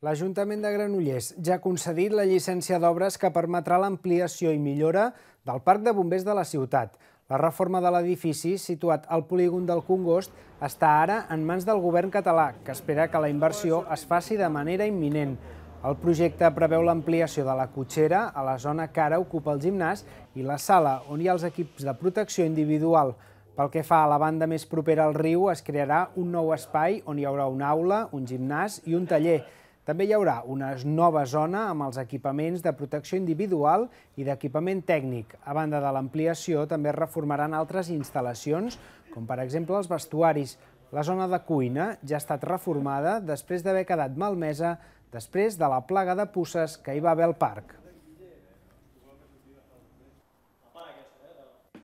L'Ajuntament de Granollers ja ha concedit la llicència d'obres que permetrà l'ampliació i millora del Parc de Bombers de la ciutat. La reforma de l'edifici, situat al polígon del Congost, està ara en mans del govern català, que espera que la inversió es faci de manera imminent. El projecte preveu l'ampliació de la cotxera a la zona que ara ocupa el gimnàs i la sala on hi ha els equips de protecció individual. Pel que fa a la banda més propera al riu, es crearà un nou espai on hi haurà una aula, un gimnàs i un taller. També hi haurà una nova zona amb els equipaments de protecció individual i d'equipament tècnic. A banda de l'ampliació, també es reformaran altres instal·lacions, com per exemple els vestuaris. La zona de cuina ja ha estat reformada després d'haver quedat malmesa després de la plaga de pusses que hi va haver al parc.